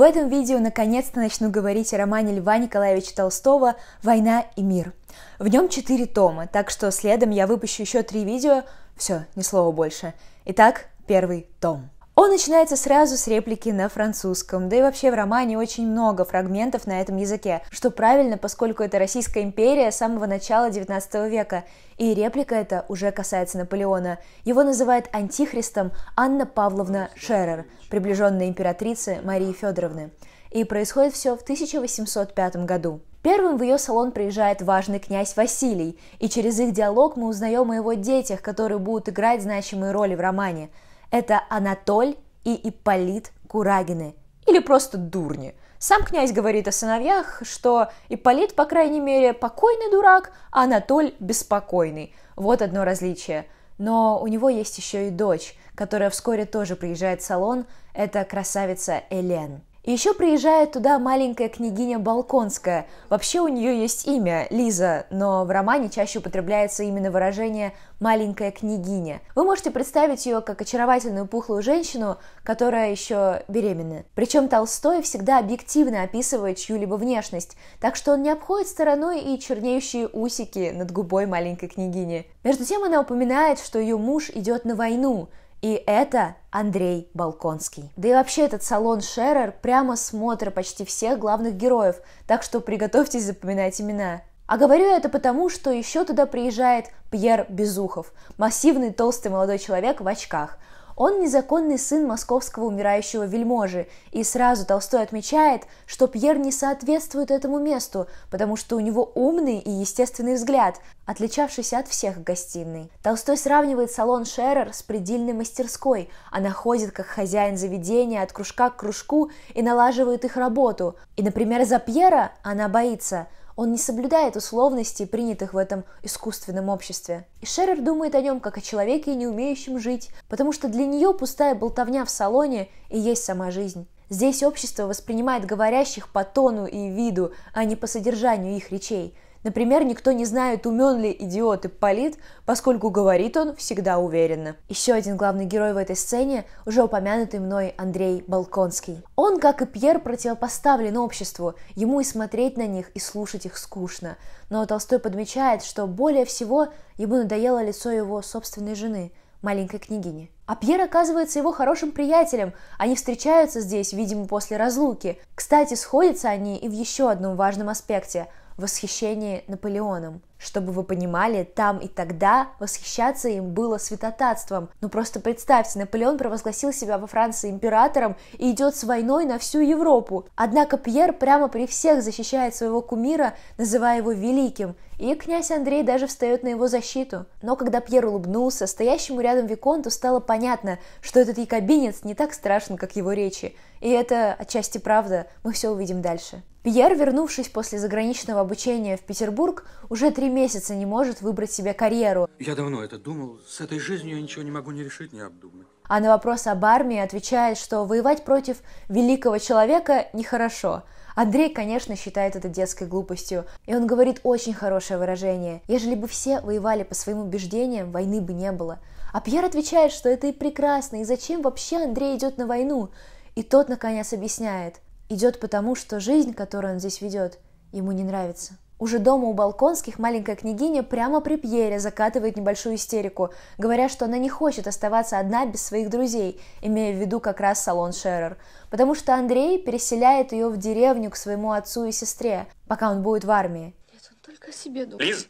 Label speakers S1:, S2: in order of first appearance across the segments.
S1: В этом видео наконец-то начну говорить о романе Льва Николаевича Толстого «Война и мир». В нем четыре тома, так что следом я выпущу еще три видео. Все, ни слова больше. Итак, первый том. Он начинается сразу с реплики на французском, да и вообще в романе очень много фрагментов на этом языке, что правильно, поскольку это Российская империя с самого начала 19 века, и реплика эта уже касается Наполеона. Его называет антихристом Анна Павловна Шерер, приближенная императрице Марии Федоровны. И происходит все в 1805 году. Первым в ее салон приезжает важный князь Василий, и через их диалог мы узнаем о его детях, которые будут играть значимые роли в романе – это Анатоль и Ипполит Курагины, или просто дурни. Сам князь говорит о сыновьях, что Ипполит, по крайней мере, покойный дурак, а Анатоль беспокойный. Вот одно различие. Но у него есть еще и дочь, которая вскоре тоже приезжает в салон, это красавица Элен. И еще приезжает туда маленькая княгиня Балконская. Вообще у нее есть имя Лиза, но в романе чаще употребляется именно выражение «маленькая княгиня». Вы можете представить ее как очаровательную пухлую женщину, которая еще беременна. Причем Толстой всегда объективно описывает чью-либо внешность, так что он не обходит стороной и чернеющие усики над губой маленькой княгини. Между тем она упоминает, что ее муж идет на войну – и это Андрей Балконский. Да и вообще этот салон Шерер прямо смотр почти всех главных героев, так что приготовьтесь запоминать имена. А говорю это потому, что еще туда приезжает Пьер Безухов, массивный толстый молодой человек в очках, он незаконный сын московского умирающего вельможи, и сразу Толстой отмечает, что Пьер не соответствует этому месту, потому что у него умный и естественный взгляд, отличавшийся от всех гостиной. Толстой сравнивает салон Шерер с предельной мастерской. Она а ходит как хозяин заведения от кружка к кружку и налаживает их работу. И, например, за Пьера она боится – он не соблюдает условностей, принятых в этом искусственном обществе. И Шерер думает о нем как о человеке, не умеющем жить, потому что для нее пустая болтовня в салоне и есть сама жизнь. Здесь общество воспринимает говорящих по тону и виду, а не по содержанию их речей – Например, никто не знает, умен ли идиот Ипполит, поскольку говорит он всегда уверенно. Еще один главный герой в этой сцене – уже упомянутый мной Андрей Балконский. Он, как и Пьер, противопоставлен обществу, ему и смотреть на них, и слушать их скучно. Но Толстой подмечает, что более всего ему надоело лицо его собственной жены, маленькой княгини. А Пьер оказывается его хорошим приятелем. Они встречаются здесь, видимо, после разлуки. Кстати, сходятся они и в еще одном важном аспекте восхищении Наполеоном. Чтобы вы понимали, там и тогда восхищаться им было святотатством. Ну просто представьте, Наполеон провозгласил себя во Франции императором и идет с войной на всю Европу. Однако Пьер прямо при всех защищает своего кумира, называя его великим, и князь Андрей даже встает на его защиту. Но когда Пьер улыбнулся, стоящему рядом Виконту стало понятно, что этот якобинец не так страшен, как его речи. И это отчасти правда, мы все увидим дальше. Пьер, вернувшись после заграничного обучения в Петербург, уже три месяца не может выбрать себе карьеру. Я давно это думал. С этой жизнью я ничего не могу не решить, не обдумать. А на вопрос об армии отвечает, что воевать против великого человека нехорошо. Андрей, конечно, считает это детской глупостью, и он говорит очень хорошее выражение. Ежели бы все воевали по своим убеждениям, войны бы не было. А Пьер отвечает, что это и прекрасно, и зачем вообще Андрей идет на войну? И тот, наконец, объясняет – идет потому, что жизнь, которую он здесь ведет, ему не нравится. Уже дома у Балконских маленькая княгиня прямо при Пьере закатывает небольшую истерику, говоря, что она не хочет оставаться одна без своих друзей, имея в виду как раз салон Шерер, потому что Андрей переселяет ее в деревню к своему отцу и сестре, пока он будет в армии. Нет, он только о себе думает. Лиз,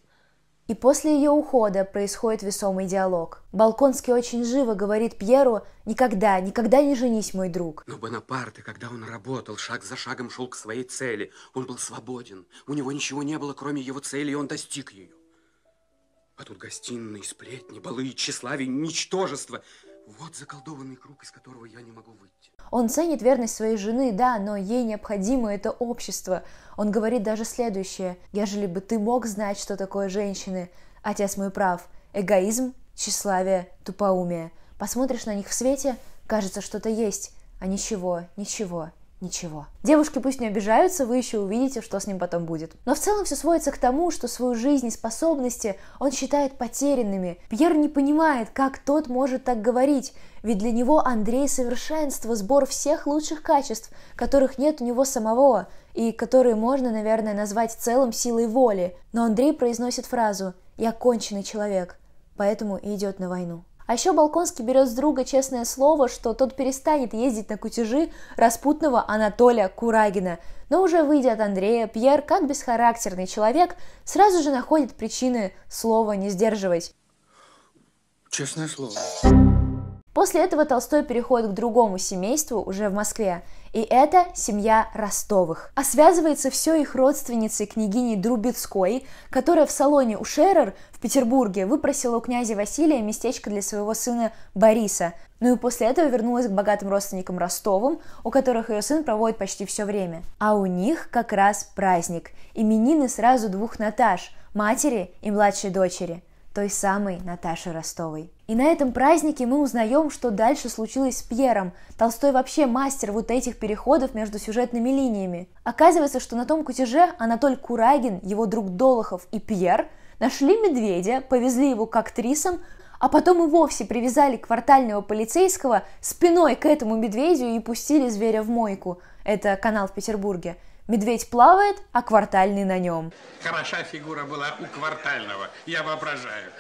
S1: и после ее ухода происходит весомый диалог. Балконский очень живо говорит Пьеру «Никогда, никогда не женись, мой друг». Но Бонапарте, когда он работал, шаг за шагом шел к своей цели. Он был свободен, у него ничего не было, кроме его цели, и он достиг ее. А тут гостиные, сплетни, балы, тщеславие, ничтожество. Вот заколдованный круг, из которого я не могу выйти. Он ценит верность своей жены, да, но ей необходимо это общество. Он говорит даже следующее. «Ежели бы ты мог знать, что такое женщины, отец мой прав, эгоизм, тщеславие, тупоумие. Посмотришь на них в свете, кажется, что-то есть, а ничего, ничего, ничего. Девушки пусть не обижаются, вы еще увидите, что с ним потом будет. Но в целом все сводится к тому, что свою жизнь и способности он считает потерянными. Пьер не понимает, как тот может так говорить, ведь для него Андрей совершенство, сбор всех лучших качеств, которых нет у него самого, и которые можно, наверное, назвать целым силой воли. Но Андрей произносит фразу «Я конченый человек, поэтому и идет на войну». А еще Балконский берет с друга честное слово, что тот перестанет ездить на кутежи распутного Анатолия Курагина. Но уже выйдя от Андрея, Пьер, как бесхарактерный человек, сразу же находит причины слова не сдерживать. Честное слово. После этого Толстой переходит к другому семейству уже в Москве. И это семья Ростовых. А связывается все их родственницей княгиней Друбецкой, которая в салоне у Шерер в Петербурге выпросила у князя Василия местечко для своего сына Бориса. Ну и после этого вернулась к богатым родственникам Ростовым, у которых ее сын проводит почти все время. А у них как раз праздник. Именины сразу двух Наташ – матери и младшей дочери – той самой Наташи Ростовой. И на этом празднике мы узнаем, что дальше случилось с Пьером. Толстой вообще мастер вот этих переходов между сюжетными линиями. Оказывается, что на том кутеже Анатоль Курагин, его друг Долохов и Пьер нашли медведя, повезли его к актрисам, а потом и вовсе привязали квартального полицейского спиной к этому медведю и пустили зверя в мойку. Это канал в Петербурге – Медведь плавает, а квартальный на нем. Хороша фигура была у квартального, я воображаю.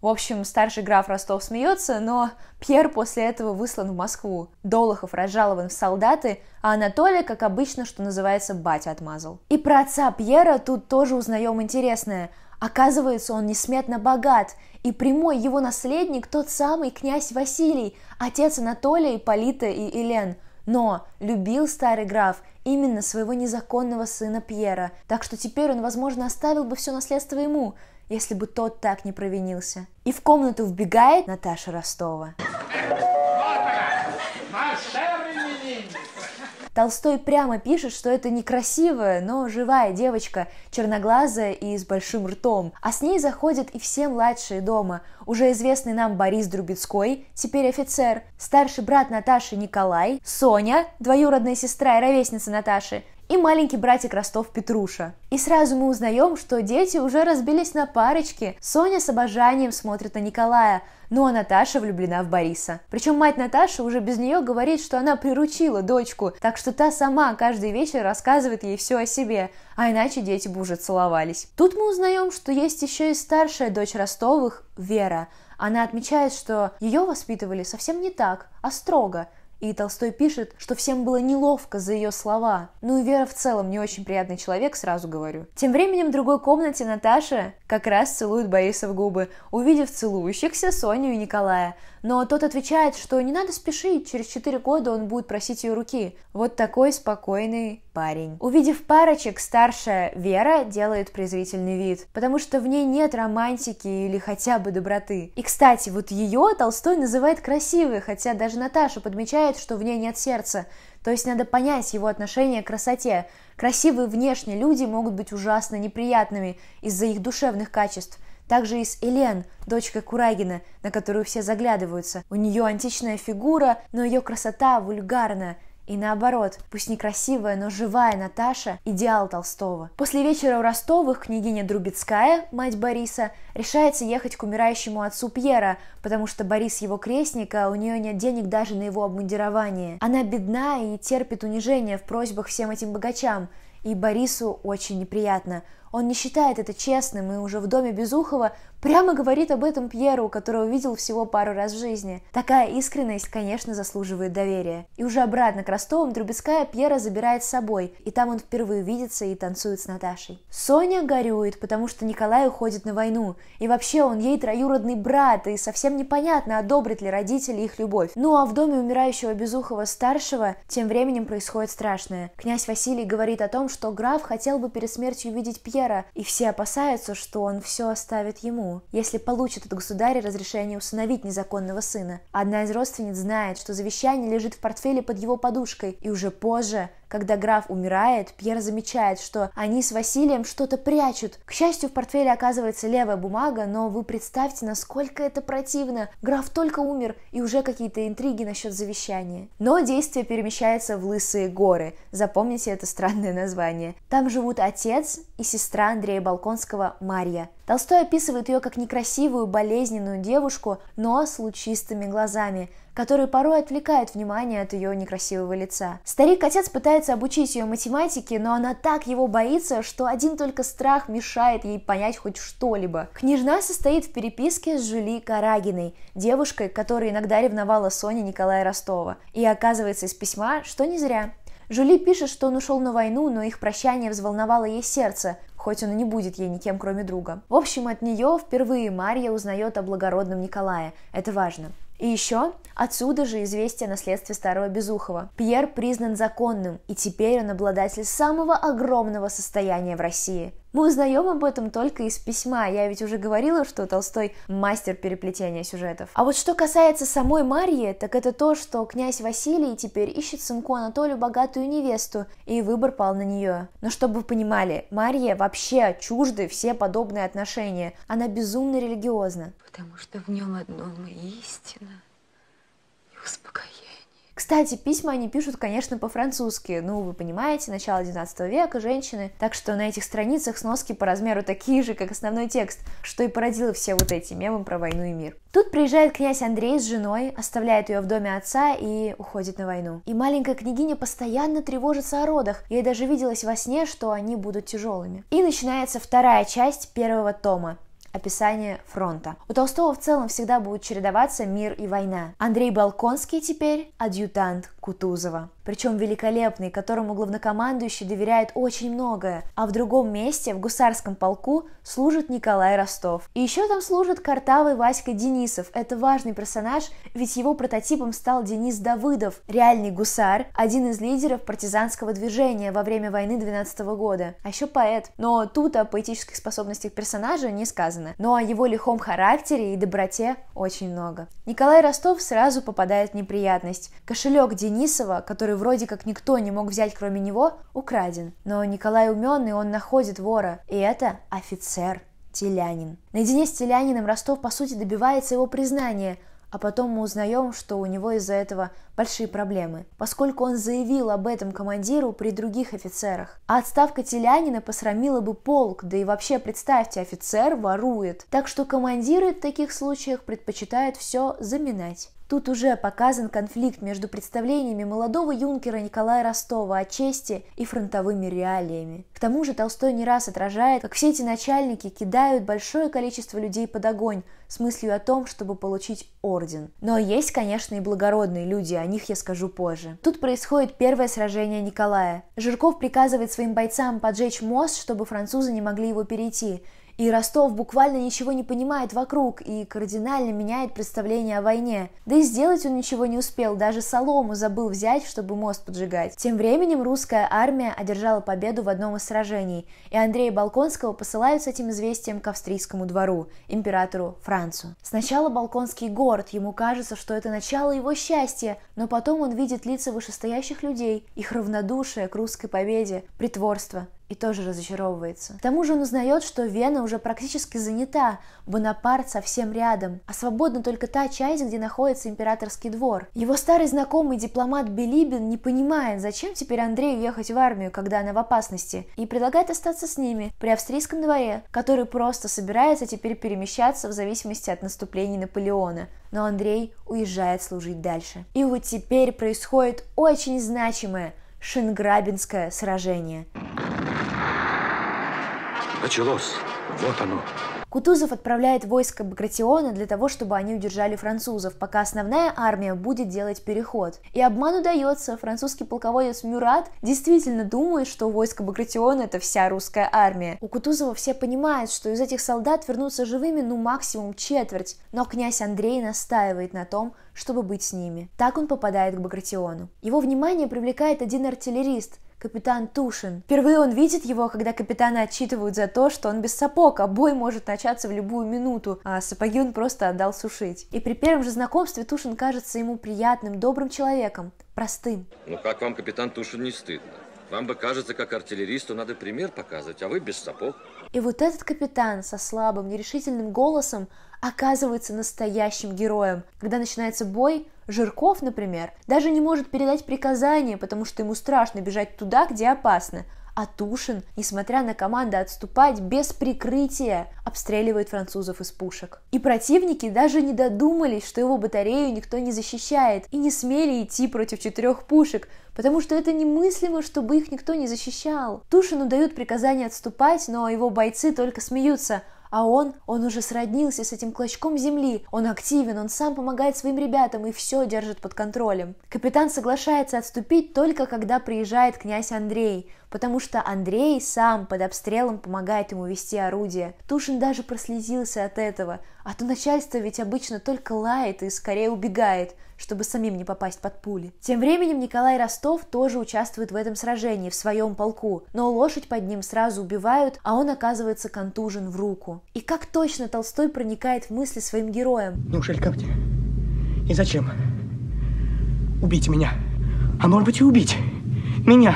S1: В общем, старший граф Ростов смеется, но Пьер после этого выслан в Москву. Долохов разжалован в солдаты, а Анатолий, как обычно, что называется, батя отмазал. И про отца Пьера тут тоже узнаем интересное. Оказывается, он несметно богат, и прямой его наследник тот самый князь Василий, отец Анатолия, Полита и Елен – но любил старый граф именно своего незаконного сына Пьера, так что теперь он, возможно, оставил бы все наследство ему, если бы тот так не провинился. И в комнату вбегает Наташа Ростова. Толстой прямо пишет, что это некрасивая, но живая девочка, черноглазая и с большим ртом. А с ней заходят и все младшие дома. Уже известный нам Борис Друбецкой, теперь офицер, старший брат Наташи Николай, Соня, двоюродная сестра и ровесница Наташи, и маленький братик Ростов Петруша. И сразу мы узнаем, что дети уже разбились на парочки. Соня с обожанием смотрит на Николая, ну а Наташа влюблена в Бориса. Причем мать Наташи уже без нее говорит, что она приручила дочку, так что та сама каждый вечер рассказывает ей все о себе, а иначе дети бы уже целовались. Тут мы узнаем, что есть еще и старшая дочь Ростовых, Вера. Она отмечает, что ее воспитывали совсем не так, а строго – и Толстой пишет, что всем было неловко за ее слова. Ну и Вера в целом не очень приятный человек, сразу говорю. Тем временем в другой комнате Наташа как раз целует Бориса в губы, увидев целующихся Соню и Николая. Но тот отвечает, что не надо спешить, через 4 года он будет просить ее руки. Вот такой спокойный парень. Увидев парочек, старшая Вера делает презрительный вид, потому что в ней нет романтики или хотя бы доброты. И, кстати, вот ее Толстой называет красивой, хотя даже Наташа подмечает, что в ней нет сердца. То есть надо понять его отношение к красоте, Красивые внешние люди могут быть ужасно неприятными из-за их душевных качеств. Также и с Элен, дочкой Курагина, на которую все заглядываются. У нее античная фигура, но ее красота вульгарна, и наоборот, пусть некрасивая, но живая Наташа – идеал Толстого. После вечера у Ростовых княгиня Друбецкая, мать Бориса, решается ехать к умирающему отцу Пьера, потому что Борис его крестника, у нее нет денег даже на его обмундирование. Она бедна и терпит унижение в просьбах всем этим богачам, и Борису очень неприятно – он не считает это честным и уже в доме Безухова прямо говорит об этом Пьеру, которого видел всего пару раз в жизни. Такая искренность, конечно, заслуживает доверия. И уже обратно к Ростовым Трубецкая Пьера забирает с собой, и там он впервые видится и танцует с Наташей. Соня горюет, потому что Николай уходит на войну, и вообще он ей троюродный брат, и совсем непонятно, одобрят ли родители их любовь. Ну а в доме умирающего Безухова-старшего тем временем происходит страшное. Князь Василий говорит о том, что граф хотел бы перед смертью видеть Пьера, Бастиера, и все опасаются, что он все оставит ему, если получит от государя разрешение усыновить незаконного сына. Одна из родственниц знает, что завещание лежит в портфеле под его подушкой, и уже позже когда граф умирает, Пьер замечает, что они с Василием что-то прячут. К счастью, в портфеле оказывается левая бумага, но вы представьте, насколько это противно. Граф только умер, и уже какие-то интриги насчет завещания. Но действие перемещается в Лысые горы. Запомните это странное название. Там живут отец и сестра Андрея Балконского Марья – Толстой описывает ее как некрасивую, болезненную девушку, но с лучистыми глазами, которые порой отвлекают внимание от ее некрасивого лица. Старик-отец пытается обучить ее математике, но она так его боится, что один только страх мешает ей понять хоть что-либо. Княжна состоит в переписке с Жюли Карагиной, девушкой, которая иногда ревновала Соня Николая Ростова. И оказывается из письма, что не зря. Жули пишет, что он ушел на войну, но их прощание взволновало ей сердце, хоть он и не будет ей никем, кроме друга. В общем, от нее впервые Марья узнает о благородном Николае. Это важно. И еще отсюда же известие о наследстве старого Безухова. Пьер признан законным, и теперь он обладатель самого огромного состояния в России. Мы узнаем об этом только из письма. Я ведь уже говорила, что Толстой мастер переплетения сюжетов. А вот что касается самой Марии, так это то, что князь Василий теперь ищет сынку Анатолию богатую невесту, и выбор пал на нее. Но чтобы вы понимали, Мария вообще чужды все подобные отношения. Она безумно религиозна. Потому что в нем одно истина и успокоение. Кстати, письма они пишут, конечно, по-французски. Ну, вы понимаете, начало 19 века, женщины. Так что на этих страницах сноски по размеру такие же, как основной текст, что и породило все вот эти мемы про войну и мир. Тут приезжает князь Андрей с женой, оставляет ее в доме отца и уходит на войну. И маленькая княгиня постоянно тревожится о родах. Ей даже виделось во сне, что они будут тяжелыми. И начинается вторая часть первого тома описание фронта. У Толстого в целом всегда будут чередоваться мир и война. Андрей Балконский теперь адъютант Кутузова причем великолепный, которому главнокомандующий доверяет очень многое, а в другом месте, в гусарском полку, служит Николай Ростов. И еще там служит картавый Васька Денисов, это важный персонаж, ведь его прототипом стал Денис Давыдов, реальный гусар, один из лидеров партизанского движения во время войны 12 года, а еще поэт. Но тут о поэтических способностях персонажа не сказано, но о его лихом характере и доброте очень много. Николай Ростов сразу попадает в неприятность. Кошелек Денисова, который которую вроде как никто не мог взять, кроме него, украден. Но Николай умен, и он находит вора. И это офицер Телянин. Наедине с Теляниным Ростов, по сути, добивается его признания, а потом мы узнаем, что у него из-за этого большие проблемы, поскольку он заявил об этом командиру при других офицерах. А отставка Телянина посрамила бы полк, да и вообще представьте, офицер ворует. Так что командиры в таких случаях предпочитают все заминать. Тут уже показан конфликт между представлениями молодого юнкера Николая Ростова о чести и фронтовыми реалиями. К тому же Толстой не раз отражает, как все эти начальники кидают большое количество людей под огонь с мыслью о том, чтобы получить орден. Но есть, конечно, и благородные люди, о них я скажу позже. Тут происходит первое сражение Николая. Жирков приказывает своим бойцам поджечь мост, чтобы французы не могли его перейти, и Ростов буквально ничего не понимает вокруг и кардинально меняет представление о войне. Да и сделать он ничего не успел, даже солому забыл взять, чтобы мост поджигать. Тем временем русская армия одержала победу в одном из сражений, и Андрея Балконского посылают с этим известием к австрийскому двору, императору Францу. Сначала Балконский горд, ему кажется, что это начало его счастья, но потом он видит лица вышестоящих людей, их равнодушие к русской победе, притворство – и тоже разочаровывается. К тому же он узнает, что Вена уже практически занята, Бонапарт совсем рядом, а свободна только та часть, где находится императорский двор. Его старый знакомый дипломат Белибин не понимает, зачем теперь Андрею ехать в армию, когда она в опасности, и предлагает остаться с ними при австрийском дворе, который просто собирается теперь перемещаться в зависимости от наступлений Наполеона. Но Андрей уезжает служить дальше. И вот теперь происходит очень значимое Шенграбинское сражение. Началось. Вот оно. Кутузов отправляет войско Багратиона для того, чтобы они удержали французов, пока основная армия будет делать переход. И обман удается, французский полководец Мюрат действительно думает, что войско Багратиона это вся русская армия. У Кутузова все понимают, что из этих солдат вернутся живыми ну максимум четверть, но князь Андрей настаивает на том, чтобы быть с ними. Так он попадает к Багратиону. Его внимание привлекает один артиллерист – капитан Тушин. Впервые он видит его, когда капитана отчитывают за то, что он без сапог, а бой может начаться в любую минуту, а сапоги он просто отдал сушить. И при первом же знакомстве Тушин кажется ему приятным, добрым человеком, простым. Ну как вам, капитан Тушин, не стыдно? Вам бы кажется, как артиллеристу надо пример показывать, а вы без сапог. И вот этот капитан со слабым, нерешительным голосом оказывается настоящим героем. Когда начинается бой, Жирков, например, даже не может передать приказание, потому что ему страшно бежать туда, где опасно. А Тушин, несмотря на команду отступать без прикрытия, обстреливает французов из пушек. И противники даже не додумались, что его батарею никто не защищает, и не смели идти против четырех пушек, потому что это немыслимо, чтобы их никто не защищал. Тушину дают приказание отступать, но его бойцы только смеются – а он, он уже сроднился с этим клочком земли, он активен, он сам помогает своим ребятам и все держит под контролем. Капитан соглашается отступить только когда приезжает князь Андрей, потому что Андрей сам под обстрелом помогает ему вести орудие. Тушин даже прослезился от этого, а то начальство ведь обычно только лает и скорее убегает, чтобы самим не попасть под пули. Тем временем Николай Ростов тоже участвует в этом сражении в своем полку, но лошадь под ним сразу убивают, а он оказывается контужен в руку. И как точно Толстой проникает в мысли своим героям? Ну, шелькомте, и зачем? Убить меня, а может быть и убить меня,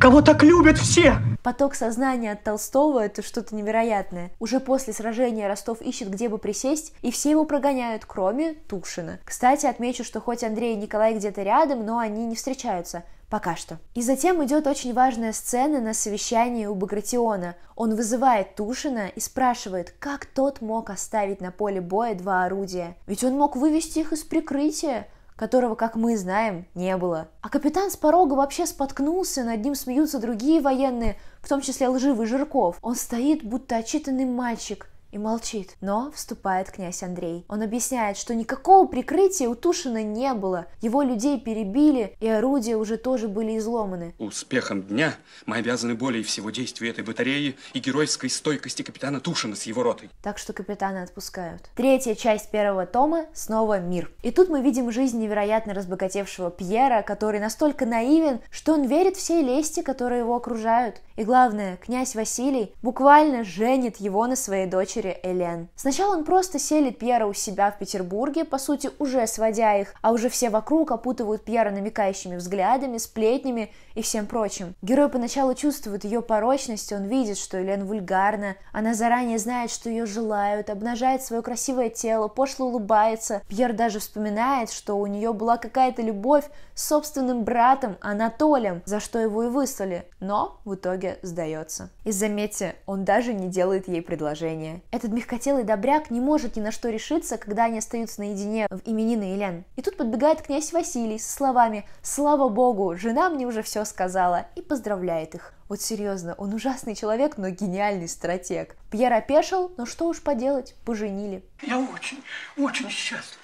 S1: кого так любят все. Поток сознания от Толстого — это что-то невероятное. Уже после сражения Ростов ищет, где бы присесть, и все его прогоняют, кроме Тушина. Кстати, отмечу, что хоть Андрей и Николай где-то рядом, но они не встречаются. Пока что. И затем идет очень важная сцена на совещании у Багратиона. Он вызывает Тушина и спрашивает, как тот мог оставить на поле боя два орудия. Ведь он мог вывести их из прикрытия которого, как мы знаем, не было. А капитан с порога вообще споткнулся, над ним смеются другие военные, в том числе лживый Жирков. Он стоит, будто отчитанный мальчик, и молчит. Но вступает князь Андрей. Он объясняет, что никакого прикрытия у Тушина не было. Его людей перебили, и орудия уже тоже были изломаны. Успехом дня мы обязаны более всего действию этой батареи и геройской стойкости капитана Тушина с его ротой. Так что капитана отпускают. Третья часть первого тома снова мир. И тут мы видим жизнь невероятно разбогатевшего Пьера, который настолько наивен, что он верит всей лести, которые его окружают. И главное, князь Василий буквально женит его на своей дочери Элен. Сначала он просто селит Пьера у себя в Петербурге, по сути, уже сводя их, а уже все вокруг опутывают Пьера намекающими взглядами, сплетнями и всем прочим. Герой поначалу чувствует ее порочность, он видит, что Елен вульгарна, она заранее знает, что ее желают, обнажает свое красивое тело, пошло улыбается. Пьер даже вспоминает, что у нее была какая-то любовь с собственным братом Анатолием, за что его и выслали. Но в итоге Эйли сдается. И заметьте, он даже не делает ей предложение. Этот мягкотелый добряк не может ни на что решиться, когда они остаются наедине в именины Елен. И тут подбегает князь Василий со словами «Слава богу, жена мне уже все сказала» и поздравляет их. Вот серьезно, он ужасный человек, но гениальный стратег. Пьер опешил, но что уж поделать, поженили. Я очень, очень счастлив.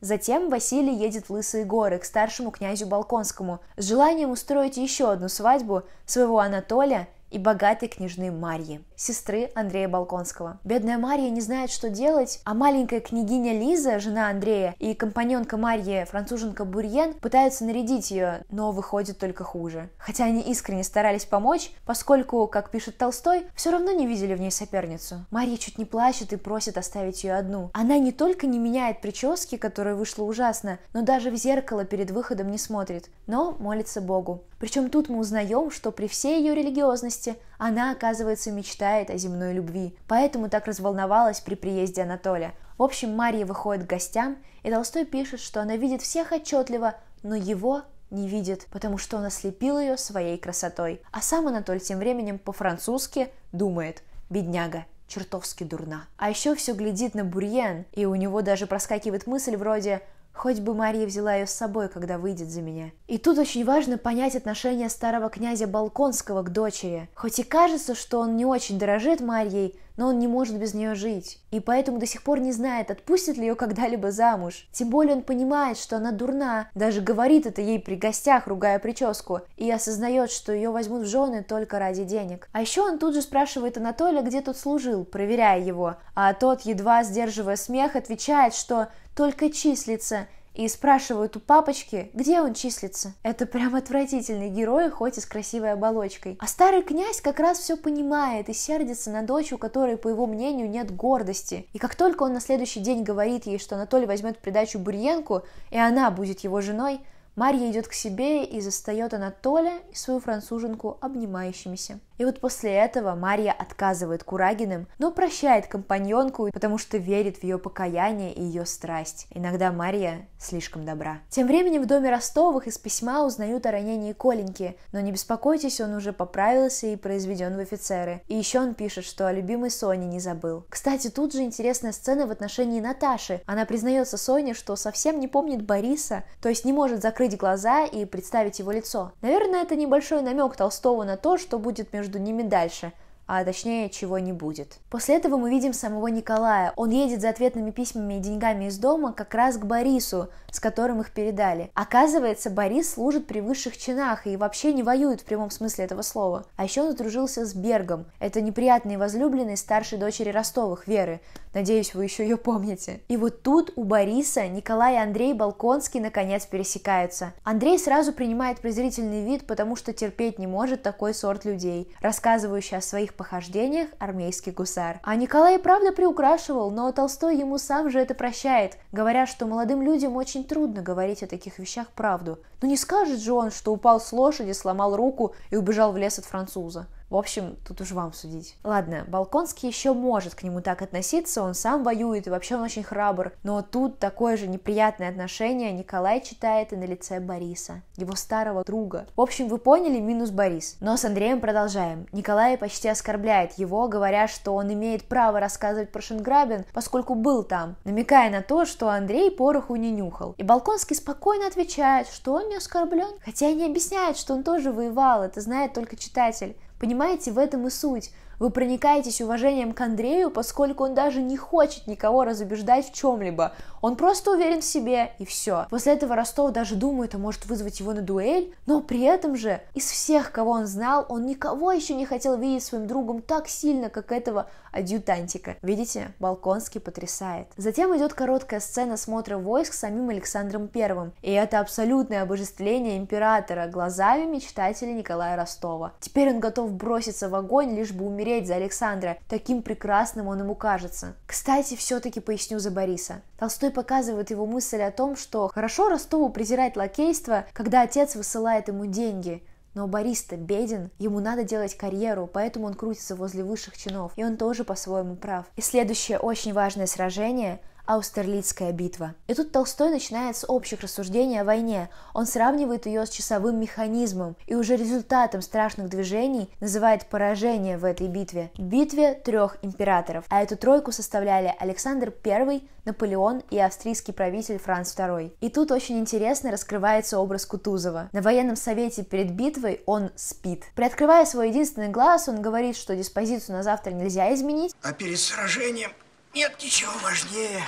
S1: Затем Василий едет в Лысые горы к старшему князю Балконскому с желанием устроить еще одну свадьбу своего Анатолия и богатой княжны Марьи, сестры Андрея Балконского. Бедная Марья не знает, что делать, а маленькая княгиня Лиза, жена Андрея, и компаньонка Марьи, француженка Бурьен, пытаются нарядить ее, но выходит только хуже. Хотя они искренне старались помочь, поскольку, как пишет Толстой, все равно не видели в ней соперницу. Марья чуть не плачет и просит оставить ее одну. Она не только не меняет прически, которая вышла ужасно, но даже в зеркало перед выходом не смотрит, но молится Богу. Причем тут мы узнаем, что при всей ее религиозности месте, она, оказывается, мечтает о земной любви, поэтому так разволновалась при приезде Анатолия. В общем, Мария выходит к гостям, и Толстой пишет, что она видит всех отчетливо, но его не видит, потому что он ослепил ее своей красотой. А сам Анатоль тем временем по-французски думает «бедняга, чертовски дурна». А еще все глядит на Бурьен, и у него даже проскакивает мысль вроде Хоть бы Мария взяла ее с собой, когда выйдет за меня. И тут очень важно понять отношение старого князя Балконского к дочери. Хоть и кажется, что он не очень дорожит Марьей, но он не может без нее жить. И поэтому до сих пор не знает, отпустит ли ее когда-либо замуж. Тем более он понимает, что она дурна, даже говорит это ей при гостях, ругая прическу, и осознает, что ее возьмут в жены только ради денег. А еще он тут же спрашивает Анатолия, где тот служил, проверяя его, а тот, едва сдерживая смех, отвечает, что только числится, и спрашивают у папочки, где он числится. Это прям отвратительный герой, хоть и с красивой оболочкой. А старый князь как раз все понимает и сердится на дочь, у которой, по его мнению, нет гордости. И как только он на следующий день говорит ей, что Анатолий возьмет придачу Бурьенку, и она будет его женой, Марья идет к себе и застает Анатоля и свою француженку обнимающимися. И вот после этого Марья отказывает Курагиным, но прощает компаньонку, потому что верит в ее покаяние и ее страсть. Иногда Марья слишком добра. Тем временем в доме Ростовых из письма узнают о ранении Коленьки, но не беспокойтесь, он уже поправился и произведен в офицеры. И еще он пишет, что о любимой Соне не забыл. Кстати, тут же интересная сцена в отношении Наташи. Она признается Соне, что совсем не помнит Бориса, то есть не может закрыть закрыть глаза и представить его лицо. Наверное, это небольшой намек Толстого на то, что будет между ними дальше – а точнее чего не будет. После этого мы видим самого Николая. Он едет за ответными письмами и деньгами из дома как раз к Борису, с которым их передали. Оказывается, Борис служит при высших чинах и вообще не воюет в прямом смысле этого слова. А еще он дружился с Бергом. Это неприятный возлюбленный старшей дочери Ростовых, Веры. Надеюсь, вы еще ее помните. И вот тут у Бориса Николай и Андрей Балконский наконец пересекаются. Андрей сразу принимает презрительный вид, потому что терпеть не может такой сорт людей, рассказывающий о своих похождениях армейский гусар. А Николай правда приукрашивал, но Толстой ему сам же это прощает, говоря, что молодым людям очень трудно говорить о таких вещах правду. Но не скажет же он, что упал с лошади, сломал руку и убежал в лес от француза. В общем, тут уж вам судить. Ладно, Балконский еще может к нему так относиться, он сам воюет, и вообще он очень храбр. Но тут такое же неприятное отношение Николай читает и на лице Бориса, его старого друга. В общем, вы поняли, минус Борис. Но с Андреем продолжаем. Николай почти оскорбляет его, говоря, что он имеет право рассказывать про Шенграбин, поскольку был там, намекая на то, что Андрей пороху не нюхал. И Балконский спокойно отвечает, что он не оскорблен, хотя и не объясняет, что он тоже воевал, это знает только читатель. Понимаете, в этом и суть. Вы проникаетесь уважением к Андрею, поскольку он даже не хочет никого разубеждать в чем-либо. Он просто уверен в себе, и все. После этого Ростов даже думает, а может вызвать его на дуэль, но при этом же из всех, кого он знал, он никого еще не хотел видеть своим другом так сильно, как этого адъютантика. Видите, Балконский потрясает. Затем идет короткая сцена смотра войск с самим Александром Первым, и это абсолютное обожествление императора глазами мечтателя Николая Ростова. Теперь он готов броситься в огонь, лишь бы умереть умереть за Александра, таким прекрасным он ему кажется. Кстати, все-таки поясню за Бориса. Толстой показывает его мысль о том, что хорошо Ростову презирать лакейство, когда отец высылает ему деньги, но Борис-то беден, ему надо делать карьеру, поэтому он крутится возле высших чинов, и он тоже по-своему прав. И следующее очень важное сражение «Аустерлицкая битва». И тут Толстой начинает с общих рассуждений о войне. Он сравнивает ее с часовым механизмом и уже результатом страшных движений называет поражение в этой битве. Битве трех императоров. А эту тройку составляли Александр I, Наполеон и австрийский правитель Франц II. И тут очень интересно раскрывается образ Кутузова. На военном совете перед битвой он спит. Приоткрывая свой единственный глаз, он говорит, что диспозицию на завтра нельзя изменить. А перед сражением нет ничего важнее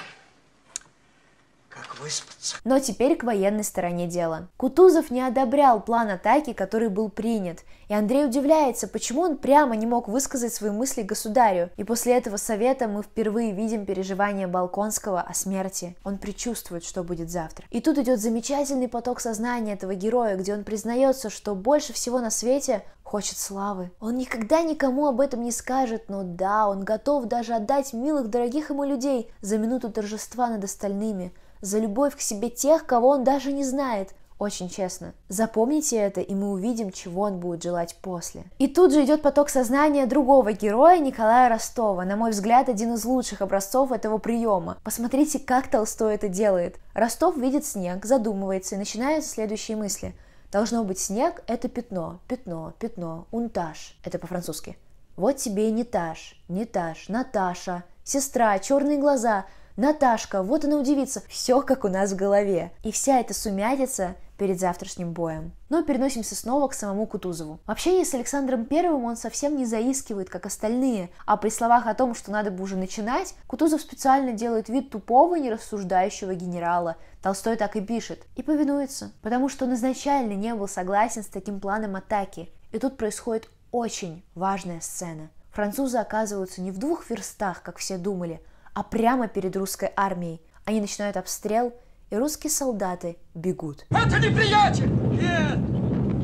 S1: как выспаться. Но теперь к военной стороне дела. Кутузов не одобрял план атаки, который был принят, и Андрей удивляется, почему он прямо не мог высказать свои мысли государю. И после этого совета мы впервые видим переживания Балконского о смерти. Он предчувствует, что будет завтра. И тут идет замечательный поток сознания этого героя, где он признается, что больше всего на свете хочет славы. Он никогда никому об этом не скажет, но да, он готов даже отдать милых, дорогих ему людей за минуту торжества над остальными – за любовь к себе тех, кого он даже не знает. Очень честно. Запомните это, и мы увидим, чего он будет желать после. И тут же идет поток сознания другого героя Николая Ростова. На мой взгляд, один из лучших образцов этого приема. Посмотрите, как Толстой это делает. Ростов видит снег, задумывается и начинает следующие мысли. Должно быть снег – это пятно, пятно, пятно, унтаж. Это по-французски. Вот тебе и Нитаж, Нитаж, Наташа, сестра, черные глаза – Наташка, вот она удивится, все как у нас в голове. И вся эта сумятица перед завтрашним боем. Но переносимся снова к самому Кутузову. В общении с Александром Первым он совсем не заискивает, как остальные, а при словах о том, что надо бы уже начинать, Кутузов специально делает вид тупого, нерассуждающего генерала. Толстой так и пишет. И повинуется, потому что он изначально не был согласен с таким планом атаки. И тут происходит очень важная сцена. Французы оказываются не в двух верстах, как все думали, а прямо перед русской армией. Они начинают обстрел, и русские солдаты бегут. Это неприятель! Нет!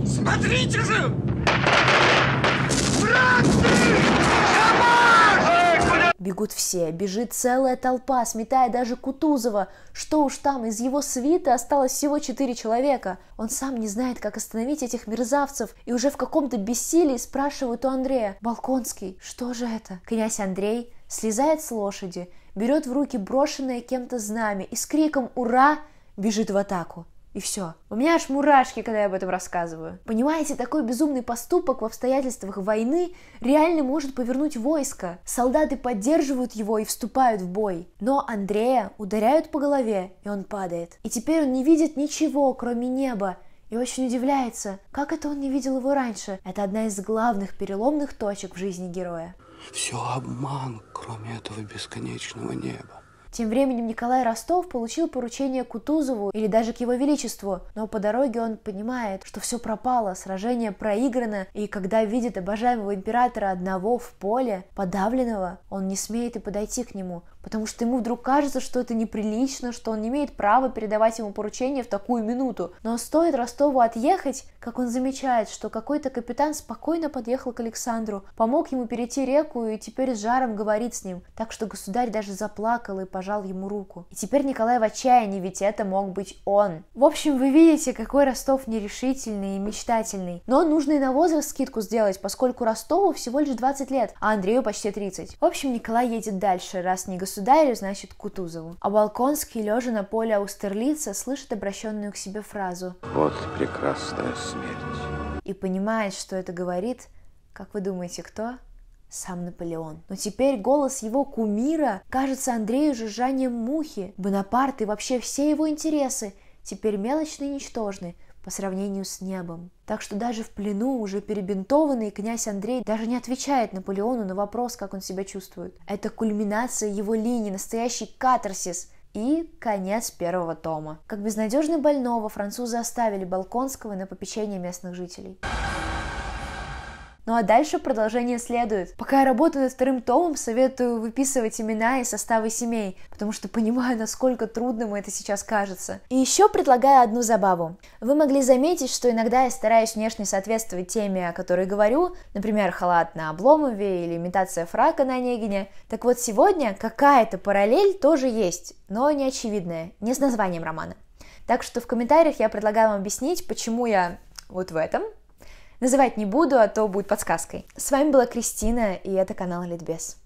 S1: Смотрите же! Враг! Бегут все, бежит целая толпа, сметая даже Кутузова. Что уж там, из его свиты осталось всего четыре человека. Он сам не знает, как остановить этих мерзавцев, и уже в каком-то бессилии спрашивают у Андрея. «Балконский, что же это?» Князь Андрей слезает с лошади, берет в руки брошенное кем-то знамя и с криком «Ура!» бежит в атаку. И все. У меня аж мурашки, когда я об этом рассказываю. Понимаете, такой безумный поступок в обстоятельствах войны реально может повернуть войско. Солдаты поддерживают его и вступают в бой. Но Андрея ударяют по голове, и он падает. И теперь он не видит ничего, кроме неба, и очень удивляется, как это он не видел его раньше. Это одна из главных переломных точек в жизни героя. Все обман, кроме этого бесконечного неба. Тем временем Николай Ростов получил поручение Кутузову или даже к его величеству, но по дороге он понимает, что все пропало, сражение проиграно, и когда видит обожаемого императора одного в поле, подавленного, он не смеет и подойти к нему, потому что ему вдруг кажется, что это неприлично, что он не имеет права передавать ему поручение в такую минуту. Но стоит Ростову отъехать, как он замечает, что какой-то капитан спокойно подъехал к Александру, помог ему перейти реку и теперь с жаром говорит с ним, так что государь даже заплакал и пожал ему руку. И теперь Николай в отчаянии, ведь это мог быть он. В общем, вы видите, какой Ростов нерешительный и мечтательный. Но нужно и на возраст скидку сделать, поскольку Ростову всего лишь 20 лет, а Андрею почти 30. В общем, Николай едет дальше, раз не государь государю, значит Кутузову. А Балконский, лежа на поле Аустерлица, слышит обращенную к себе фразу «Вот прекрасная смерть». И понимает, что это говорит, как вы думаете, кто? сам Наполеон. Но теперь голос его кумира кажется Андрею жужжанием мухи. Бонапарт и вообще все его интересы теперь мелочные, и ничтожны, по сравнению с небом. Так что даже в плену, уже перебинтованный, князь Андрей даже не отвечает Наполеону на вопрос, как он себя чувствует. Это кульминация его линии, настоящий катарсис – и конец первого тома. Как безнадежно больного французы оставили Балконского на попечение местных жителей. Ну а дальше продолжение следует. Пока я работаю над вторым томом, советую выписывать имена и составы семей, потому что понимаю, насколько трудным это сейчас кажется. И еще предлагаю одну забаву. Вы могли заметить, что иногда я стараюсь внешне соответствовать теме, о которой говорю, например, халат на Обломове или имитация фрака на Негине. Так вот сегодня какая-то параллель тоже есть, но не очевидная, не с названием романа. Так что в комментариях я предлагаю вам объяснить, почему я вот в этом, Называть не буду, а то будет подсказкой. С вами была Кристина, и это канал Литбес.